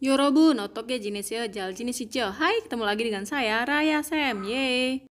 Yorobu no jenis ya, jal hijau. Hai ketemu lagi dengan saya Raya Sam Yeay